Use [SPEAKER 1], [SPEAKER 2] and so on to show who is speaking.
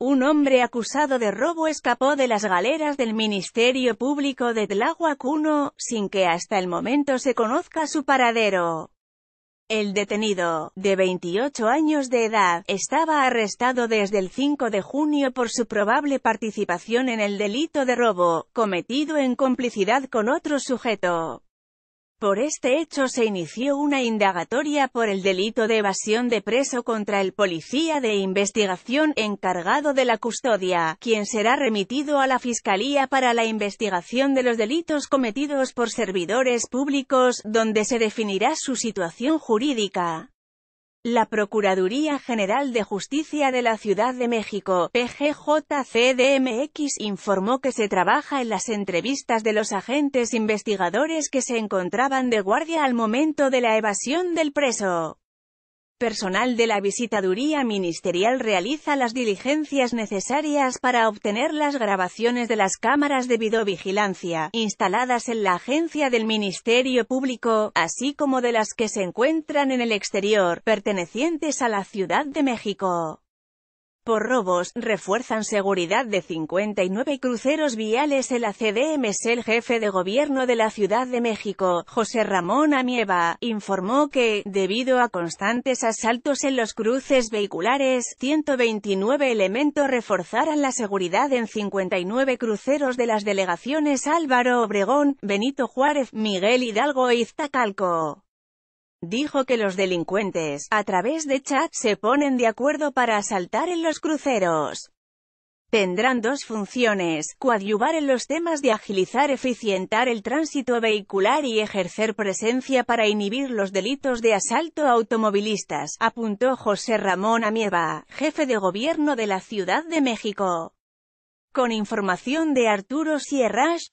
[SPEAKER 1] Un hombre acusado de robo escapó de las galeras del Ministerio Público de Tlahuacuno, sin que hasta el momento se conozca su paradero. El detenido, de 28 años de edad, estaba arrestado desde el 5 de junio por su probable participación en el delito de robo, cometido en complicidad con otro sujeto. Por este hecho se inició una indagatoria por el delito de evasión de preso contra el policía de investigación encargado de la custodia, quien será remitido a la Fiscalía para la investigación de los delitos cometidos por servidores públicos, donde se definirá su situación jurídica. La Procuraduría General de Justicia de la Ciudad de México, PGJCDMX, informó que se trabaja en las entrevistas de los agentes investigadores que se encontraban de guardia al momento de la evasión del preso. Personal de la visitaduría ministerial realiza las diligencias necesarias para obtener las grabaciones de las cámaras de videovigilancia, instaladas en la agencia del Ministerio Público, así como de las que se encuentran en el exterior, pertenecientes a la Ciudad de México por robos, refuerzan seguridad de 59 cruceros viales El ACDM es el jefe de gobierno de la Ciudad de México, José Ramón Amieva, informó que, debido a constantes asaltos en los cruces vehiculares, 129 elementos reforzarán la seguridad en 59 cruceros de las delegaciones Álvaro Obregón, Benito Juárez, Miguel Hidalgo y Iztacalco. Dijo que los delincuentes, a través de chat, se ponen de acuerdo para asaltar en los cruceros. Tendrán dos funciones, coadyuvar en los temas de agilizar eficientar el tránsito vehicular y ejercer presencia para inhibir los delitos de asalto a automovilistas, apuntó José Ramón Amieva, jefe de gobierno de la Ciudad de México. Con información de Arturo Sierras,